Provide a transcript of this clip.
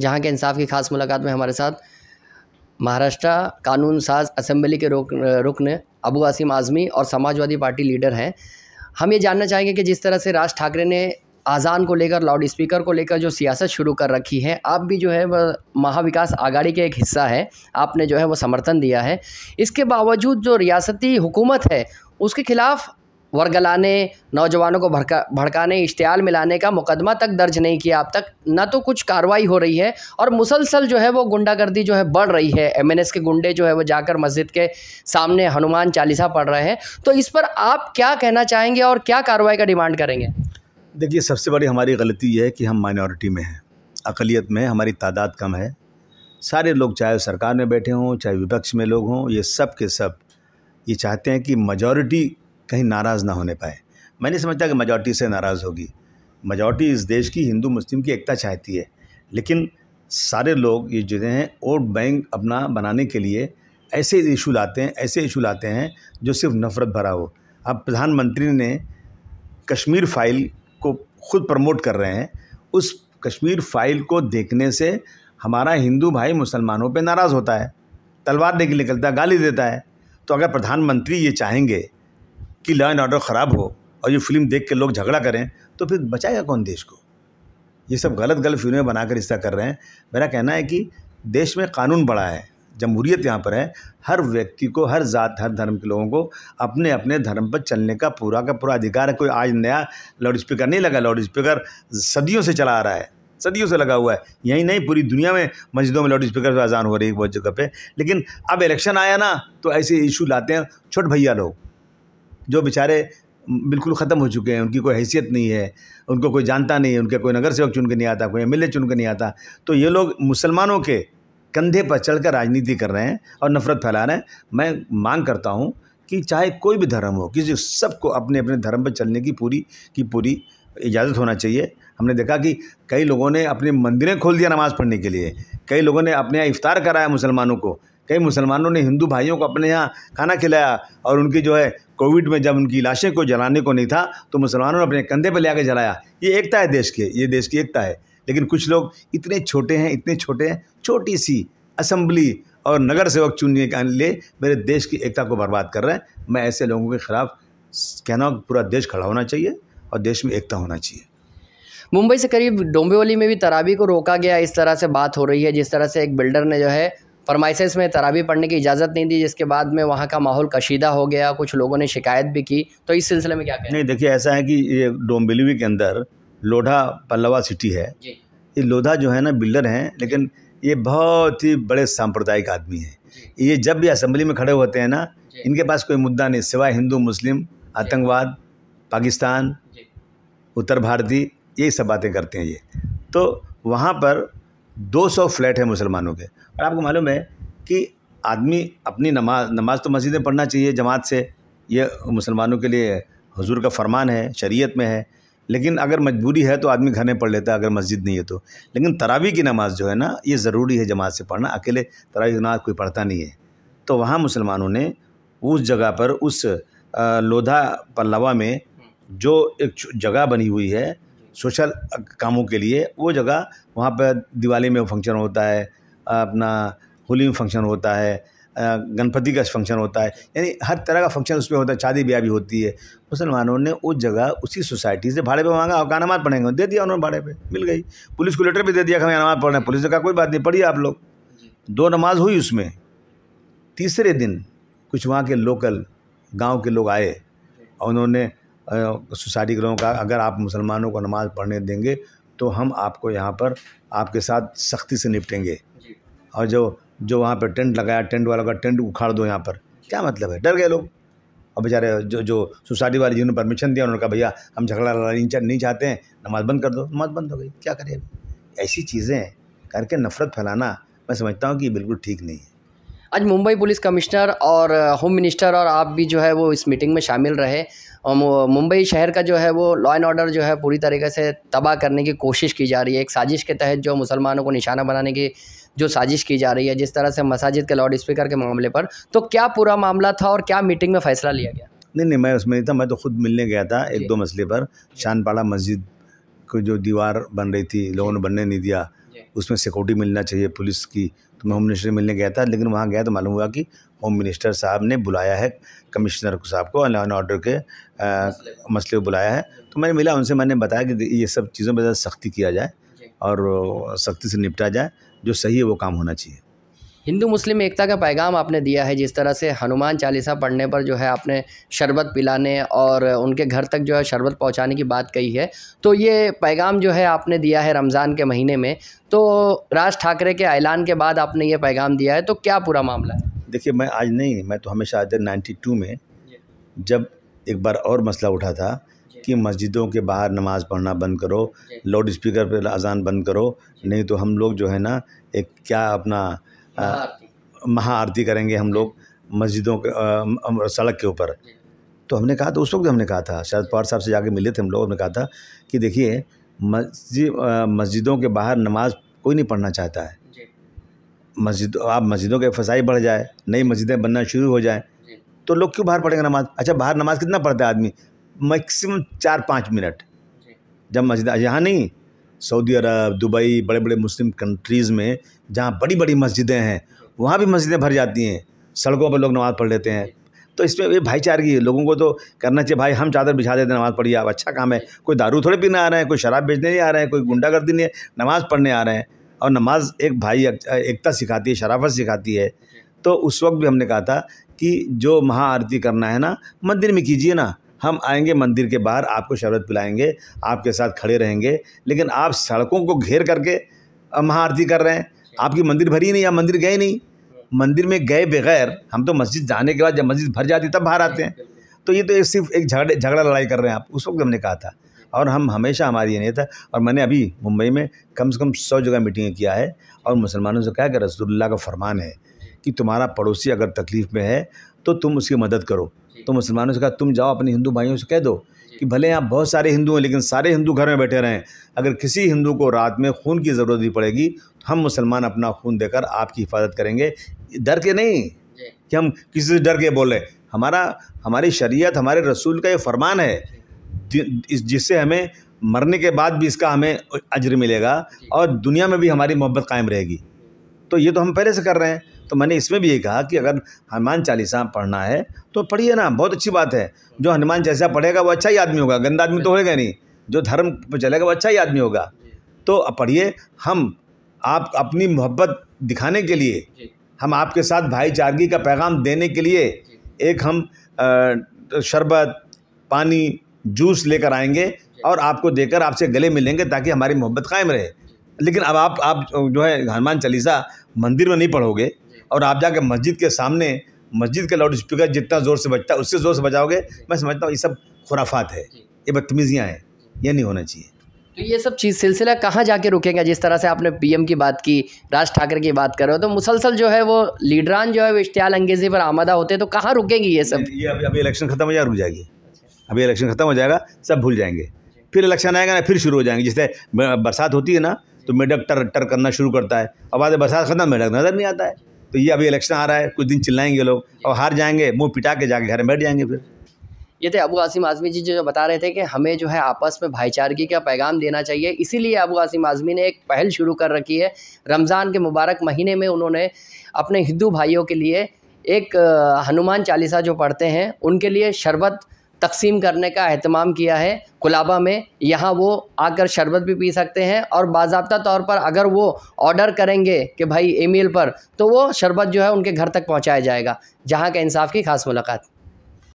जहाँ के इंसाफ की खास मुलाकात में हमारे साथ महाराष्ट्र कानून साज असम्बली के रुक रुकन अबू आसिम आज़मी और समाजवादी पार्टी लीडर हैं हम ये जानना चाहेंगे कि जिस तरह से राज ठाकरे ने आज़ान को लेकर लाउड स्पीकर को लेकर जो सियासत शुरू कर रखी है आप भी जो है वह महाविकास आघाड़ी के एक हिस्सा है आपने जो है वो समर्थन दिया है इसके बावजूद जो रियासती हुकूमत है उसके खिलाफ वर्ग लाने नौजवानों को भड़का भड़काने इश्तहार मिलाने का मुकदमा तक दर्ज नहीं किया अब तक ना तो कुछ कार्रवाई हो रही है और मुसलसल जो है वो गुंडागर्दी जो है बढ़ रही है एमएनएस के गुंडे जो है वो जाकर मस्जिद के सामने हनुमान चालीसा पढ़ रहे हैं तो इस पर आप क्या कहना चाहेंगे और क्या कार्रवाई का डिमांड करेंगे देखिए सबसे बड़ी हमारी गलती ये है कि हम माइनॉरिटी में हैं अकलीत में हमारी तादाद कम है सारे लोग चाहे सरकार में बैठे हों चाहे विपक्ष में लोग हों ये सब के सब ये चाहते हैं कि मजॉरिटी कहीं नाराज़ ना होने पाए मैं नहीं समझता कि मेजॉरिटी से नाराज़ होगी मेजॉरिटी इस देश की हिंदू मुस्लिम की एकता चाहती है लेकिन सारे लोग ये जुड़े हैं वोट बैंक अपना बनाने के लिए ऐसे इशू लाते हैं ऐसे इशू लाते हैं जो सिर्फ नफ़रत भरा हो अब प्रधानमंत्री ने कश्मीर फाइल को खुद प्रमोट कर रहे हैं उस कश्मीर फाइल को देखने से हमारा हिंदू भाई मुसलमानों पे नाराज़ होता है तलवार लेके निकलता है गाली देता है तो अगर प्रधानमंत्री ये चाहेंगे कि लॉ एंड ऑर्डर ख़राब हो और ये फिल्म देख के लोग झगड़ा करें तो फिर बचाएगा कौन देश को ये सब गलत गलत फिल्में बनाकर इस रिश्ता कर रहे हैं मेरा कहना है कि देश में कानून बड़ा है जमहूरियत यहाँ पर है हर व्यक्ति को हर जात हर धर्म के लोगों को अपने अपने धर्म पर चलने का पूरा का पूरा अधिकार है कोई आज नया लाउड स्पीकर नहीं लगा लाउड स्पीकर सदियों से चला आ रहा है सदियों से लगा हुआ है यहीं नहीं पूरी दुनिया में मस्जिदों में लाउड स्पीकर पर आजान हो रही है बहुत जगह पर लेकिन अब इलेक्शन आया ना तो ऐसे इशू लाते हैं छोट भैया लोग जो बेचारे बिल्कुल ख़त्म हो चुके हैं उनकी कोई हैसियत नहीं है उनको कोई जानता नहीं है उनके कोई नगर सेवक चुन के नहीं आता कोई एम एल चुन के नहीं आता तो ये लोग मुसलमानों के कंधे पर चढ़कर राजनीति कर रहे हैं और नफ़रत फैला रहे हैं मैं मांग करता हूँ कि चाहे कोई भी धर्म हो किसी सबको अपने अपने धर्म पर चलने की पूरी की पूरी इजाज़त होना चाहिए हमने देखा कि कई लोगों ने अपने मंदिरें खोल दिया नमाज़ पढ़ने के लिए कई लोगों ने अपने यहाँ इफ्तार कराया मुसलमानों को कई मुसलमानों ने हिंदू भाइयों को अपने यहाँ खाना खिलाया और उनकी जो है कोविड में जब उनकी लाशें को जलाने को नहीं था तो मुसलमानों ने अपने कंधे पर ले आकर जलाया ये एकता है देश के ये देश की एकता है लेकिन कुछ लोग इतने छोटे हैं इतने छोटे हैं छोटी सी असम्बली और नगर सेवक चुनने के लिए मेरे देश की एकता को बर्बाद कर रहे हैं मैं ऐसे लोगों के खिलाफ कहना पूरा देश खड़ा होना चाहिए और देश में एकता होना चाहिए मुंबई से करीब डोंबिवली में भी तराबी को रोका गया इस तरह से बात हो रही है जिस तरह से एक बिल्डर ने जो है फरमाइश में तरावी पढ़ने की इजाज़त नहीं दी जिसके बाद में वहाँ का माहौल कशीदा हो गया कुछ लोगों ने शिकायत भी की तो इस सिलसिले में क्या कहें? नहीं देखिए ऐसा है कि ये डोम्बिलवी के अंदर लोढ़ा पल्लवा सिटी है ये लोधा जो है ना बिल्डर हैं लेकिन ये बहुत ही बड़े सांप्रदायिक आदमी हैं ये जब भी असम्बली में खड़े होते हैं ना इनके पास कोई मुद्दा नहीं सिवाय हिंदू मुस्लिम आतंकवाद पाकिस्तान उत्तर भारतीय यही सब बातें करते हैं ये तो वहाँ पर 200 फ्लैट है मुसलमानों के और आपको मालूम है कि आदमी अपनी नमाज नमाज तो मस्जिद में पढ़ना चाहिए जमात से ये मुसलमानों के लिए हजूर का फरमान है शरीयत में है लेकिन अगर मजबूरी है तो आदमी घर में पढ़ लेता है अगर मस्जिद नहीं है तो लेकिन तरावी की नमाज़ जो है ना ये ज़रूरी है जमात से पढ़ना अकेले तरावी की नमाज कोई पढ़ता नहीं है तो वहाँ मुसलमानों ने उस जगह पर उस लोधा पल्लवा में जो एक जगह बनी हुई है सोशल कामों के लिए वो जगह वहाँ पर दिवाली में फंक्शन होता है अपना होली में फंक्शन होता है गणपति का फंक्शन होता है यानी हर तरह का फंक्शन उसमें होता है शादी ब्याह भी होती है मुसलमानों ने उस जगह उसी सोसाइटी से भाड़े पे मांगा और नमाज पढ़ेंगे दे दिया उन्होंने भाड़े पे मिल गई पुलिस को लेटर भी दे दिया कि हमें नमाज पढ़ना पुलिस ने कहा कोई बात नहीं पढ़िए आप लोग दो नमाज हुई उसमें तीसरे दिन कुछ वहाँ के लोकल गाँव के लोग आए और उन्होंने सुसारी ग्रहों का अगर आप मुसलमानों को नमाज़ पढ़ने देंगे तो हम आपको यहाँ पर आपके साथ सख्ती से निपटेंगे और जो जो वहाँ पर टेंट लगाया टेंट वाला का टेंट उखाड़ दो यहाँ पर क्या मतलब है डर गए लोग और बेचारे जो जो सोसाइटी वाले जिन्होंने परमिशन दिया उन्होंने कहा भैया हम झगड़ा नहीं चाहते हैं नमाज बंद कर दो नमाज बंद हो गई क्या करें ऐसी चीज़ें करके नफरत फैलाना मैं समझता हूँ कि बिल्कुल ठीक नहीं है आज मुंबई पुलिस कमिश्नर और होम मिनिस्टर और आप भी जो है वो इस मीटिंग में शामिल रहे और मुंबई शहर का जो है वो लॉ एंड ऑर्डर जो है पूरी तरीके से तबाह करने की कोशिश की जा रही है एक साजिश के तहत जो मुसलमानों को निशाना बनाने की जो साजिश की जा रही है जिस तरह से मसाजिद के लाउड स्पीकर के मामले पर तो क्या पूरा मामला था और क्या मीटिंग में फ़ैसला लिया गया नहीं नहीं मैं उसमें नहीं था मैं तो खुद मिलने गया था एक दो मसले पर शानपाड़ा मस्जिद को जो दीवार बन रही थी लोगों ने बनने नहीं दिया उसमें सिक्योरिटी मिलना चाहिए पुलिस की तो मैं होम मिनिस्टर मिलने गया था लेकिन वहाँ गया तो मालूम हुआ कि होम मिनिस्टर साहब ने बुलाया है कमिश्नर साहब को लॉ एंड ऑर्डर के आ, मसले को बुलाया है तो मैंने मिला उनसे मैंने बताया कि ये सब चीज़ों पर ज़्यादा सख्ती किया जाए और सख्ती से निपटा जाए जो सही है वो काम होना चाहिए हिंदू मुस्लिम एकता का पैगाम आपने दिया है जिस तरह से हनुमान चालीसा पढ़ने पर जो है आपने शरबत पिलाने और उनके घर तक जो है शरबत पहुंचाने की बात कही है तो ये पैगाम जो है आपने दिया है रमज़ान के महीने में तो राज ठाकरे के ऐलान के बाद आपने ये पैगाम दिया है तो क्या पूरा मामला है देखिए मैं आज नहीं मैं तो हमेशा आज नाइन्टी में जब एक बार और मसला उठा था कि मस्जिदों के बाहर नमाज़ पढ़ना बंद करो लाउड स्पीकर पर अजान बंद करो नहीं तो हम लोग जो है ना एक क्या अपना महाआरती करेंगे हम लोग मस्जिदों के सड़क के ऊपर तो हमने कहा तो उस वक्त हमने कहा था शायद पवार साहब से जाके मिले थे हम लोग हमने कहा था कि देखिए मस्जिद मस्जिदों के बाहर नमाज कोई नहीं पढ़ना चाहता है मस्जिद आप मस्जिदों के फसाई बढ़ जाए नई मस्जिदें बनना शुरू हो जाए तो लोग क्यों बाहर पढ़ेंगे नमाज अच्छा बाहर नमाज कितना पढ़ता है आदमी मैक्सिमम चार पाँच मिनट जब मस्जिद यहाँ नहीं सऊदी अरब दुबई बड़े बड़े मुस्लिम कंट्रीज़ में जहाँ बड़ी बड़ी मस्जिदें हैं वहाँ भी मस्जिदें भर जाती हैं सड़कों पर लोग नमाज़ पढ़ लेते हैं तो इसमें ये भाईचारगी है लोगों को तो करना चाहिए भाई हम चादर बिछा देते हैं नमाज़ पढ़िए आप अच्छा काम है कोई दारू थोड़े पीने आ रहे हैं कोई शराब बेचने नहीं आ रहे हैं कोई गुंडागर्दी नहीं है नमाज़ पढ़ने आ रहे हैं और नमाज एक भाई एकता सिखाती है शराफत सिखाती है तो उस वक्त भी हमने कहा था कि जो महाआरती करना है ना मंदिर में कीजिए ना हम आएंगे मंदिर के बाहर आपको शरबत पिलाएंगे आपके साथ खड़े रहेंगे लेकिन आप सड़कों को घेर करके महाआरती कर रहे हैं आपकी मंदिर भरी नहीं आप मंदिर गए नहीं मंदिर में गए बगैर हम तो मस्जिद जाने के बाद जब मस्जिद भर जाती तब बाहर आते हैं तो ये तो एक सिर्फ एक झगड़े झगड़ा लड़ाई कर रहे हैं आप उस वक्त हमने कहा था और हम हमेशा हमारी ये नहीं था और मैंने अभी मुंबई में कम से कम सौ जगह मीटिंग किया है और मुसलमानों से कहा कि रसोल्ला का फरमान है कि तुम्हारा पड़ोसी अगर तकलीफ़ में है तो तुम उसकी मदद करो तो मुसलमानों से कहा तुम जाओ अपने हिंदू भाइयों से कह दो कि भले आप बहुत सारे हिंदू हैं लेकिन सारे हिंदू घर में बैठे रहें अगर किसी हिंदू को रात में खून की ज़रूरत भी पड़ेगी तो हम मुसलमान अपना खून देकर आपकी हिफाजत करेंगे डर के नहीं कि हम किसी से डर के बोलें हमारा हमारी शरीयत हमारे रसूल का ये फरमान है जिससे हमें मरने के बाद भी इसका हमें अजर मिलेगा और दुनिया में भी हमारी मोहब्बत कायम रहेगी तो ये तो हम पहले से कर रहे हैं तो मैंने इसमें भी ये कहा कि अगर हनुमान चालीसा पढ़ना है तो पढ़िए ना बहुत अच्छी बात है जो हनुमान चालीसा पढ़ेगा वो अच्छा ही आदमी होगा गंदा आदमी तो होगा नहीं जो धर्म पर चलेगा वो अच्छा ही आदमी होगा तो पढ़िए हम आप अपनी मोहब्बत दिखाने के लिए हम आपके साथ भाईचारगी का पैगाम देने के लिए एक हम शरबत पानी जूस लेकर आएंगे और आपको देकर आपसे गले मिलेंगे ताकि हमारी मोहब्बत कायम रहे लेकिन अब आप आप जो है हनुमान चालीसा मंदिर में नहीं पढ़ोगे और आप जाके मस्जिद के सामने मस्जिद का लाउड स्पीकर जितना ज़ोर से बजता है उससे ज़ोर से बजाओगे मैं समझता हूँ ये सब खुराफात है ये बदतमीज़ियाँ हैं ये नहीं होना चाहिए तो ये सब चीज़ सिलसिला कहाँ जाके रुकेगा जिस तरह से आपने पीएम की बात की राज ठाकरे की बात कर रहे हो तो मुसलसल जो है वो लीडरान जो है वो इश्तियाल अंगेजी पर आमदा होते तो कहाँ रुकेंगी ये सब ये अभी अभी इलेक्शन खत्म हो जाएगा रुक जाएगी अच्छा। अभी इलेक्शन खत्म हो जाएगा सब भूल जाएंगे फिर इलेक्शन आएगा ना फिर शुरू हो जाएंगे जैसे बरसात होती है ना तो मेढक टर टर करना शुरू करता है और आज बरसात खत्म मेढक नज़र नहीं आता है तो ये अभी इलेक्शन आ रहा है कुछ दिन चिल्लाएंगे लोग और हार जाएंगे मुंह पिटा के जाके घर में बैठ जाएंगे फिर ये थे तो अबू आसिम आज़मी जी जो बता रहे थे कि हमें जो है आपस में भाईचारगी का पैगाम देना चाहिए इसीलिए अबू आसिम आज़मी ने एक पहल शुरू कर रखी है रमज़ान के मुबारक महीने में उन्होंने अपने हिंदू भाइयों के लिए एक हनुमान चालीसा जो पढ़ते हैं उनके लिए शरबत तकसीम करने का अहतमाम किया है कुलाबा में यहाँ वो आकर शरबत भी पी सकते हैं और बाबा तौर पर अगर वो ऑर्डर करेंगे कि भाई ईमेल पर तो वो शरबत जो है उनके घर तक पहुँचाया जाएगा जहाँ के इंसाफ की खास मुलाकात